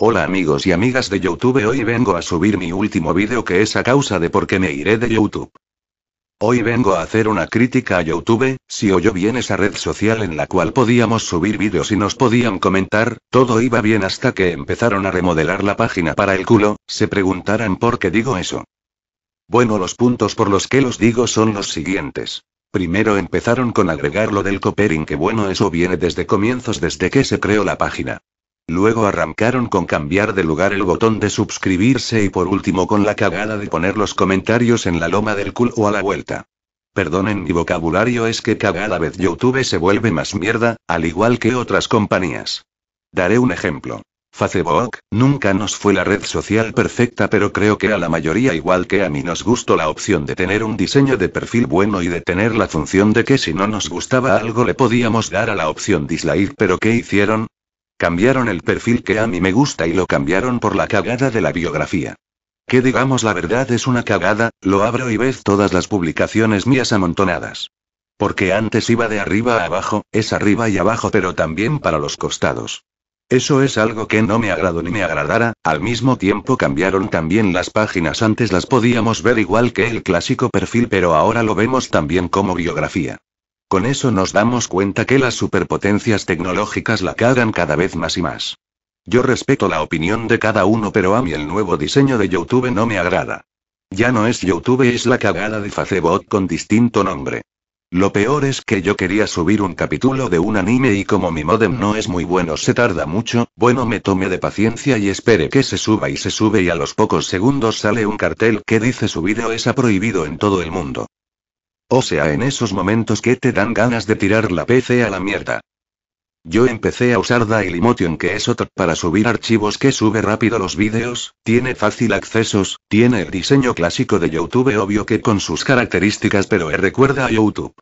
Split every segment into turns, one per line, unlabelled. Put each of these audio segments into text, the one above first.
Hola amigos y amigas de Youtube hoy vengo a subir mi último vídeo que es a causa de por qué me iré de Youtube. Hoy vengo a hacer una crítica a Youtube, si oyó bien esa red social en la cual podíamos subir vídeos y nos podían comentar, todo iba bien hasta que empezaron a remodelar la página para el culo, se preguntarán por qué digo eso. Bueno los puntos por los que los digo son los siguientes. Primero empezaron con agregar lo del copering que bueno eso viene desde comienzos desde que se creó la página. Luego arrancaron con cambiar de lugar el botón de suscribirse y por último con la cagada de poner los comentarios en la loma del culo o a la vuelta. Perdonen mi vocabulario es que cada vez YouTube se vuelve más mierda, al igual que otras compañías. Daré un ejemplo. Facebook nunca nos fue la red social perfecta, pero creo que a la mayoría, igual que a mí, nos gustó la opción de tener un diseño de perfil bueno y de tener la función de que si no nos gustaba algo le podíamos dar a la opción dislike. Pero ¿qué hicieron? Cambiaron el perfil que a mí me gusta y lo cambiaron por la cagada de la biografía. Que digamos la verdad es una cagada, lo abro y ves todas las publicaciones mías amontonadas. Porque antes iba de arriba a abajo, es arriba y abajo pero también para los costados. Eso es algo que no me agradó ni me agradara, al mismo tiempo cambiaron también las páginas, antes las podíamos ver igual que el clásico perfil pero ahora lo vemos también como biografía. Con eso nos damos cuenta que las superpotencias tecnológicas la cagan cada vez más y más. Yo respeto la opinión de cada uno, pero a mí el nuevo diseño de YouTube no me agrada. Ya no es YouTube, es la cagada de Facebook con distinto nombre. Lo peor es que yo quería subir un capítulo de un anime y como mi modem no es muy bueno, se tarda mucho, bueno, me tome de paciencia y espere que se suba y se sube y a los pocos segundos sale un cartel que dice su video es prohibido en todo el mundo. O sea, en esos momentos que te dan ganas de tirar la PC a la mierda. Yo empecé a usar Dailymotion que es otro para subir archivos que sube rápido los vídeos, tiene fácil accesos, tiene el diseño clásico de YouTube obvio que con sus características pero recuerda a YouTube.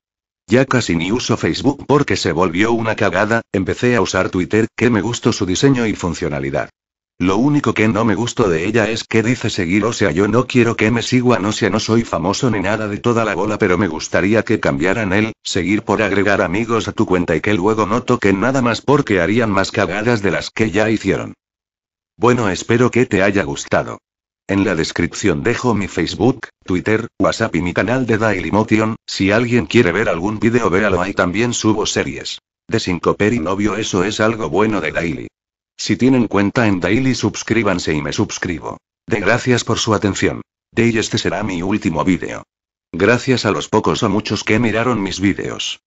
Ya casi ni uso Facebook porque se volvió una cagada, empecé a usar Twitter que me gustó su diseño y funcionalidad. Lo único que no me gustó de ella es que dice seguir o sea yo no quiero que me sigan o sea no soy famoso ni nada de toda la bola pero me gustaría que cambiaran el seguir por agregar amigos a tu cuenta y que luego no toquen nada más porque harían más cagadas de las que ya hicieron. Bueno espero que te haya gustado. En la descripción dejo mi Facebook, Twitter, WhatsApp y mi canal de Dailymotion, si alguien quiere ver algún video véalo ahí también subo series. De Sincoper y novio eso es algo bueno de Daily. Si tienen cuenta en Daily, suscríbanse y me suscribo. De gracias por su atención. De este será mi último vídeo. Gracias a los pocos o muchos que miraron mis vídeos.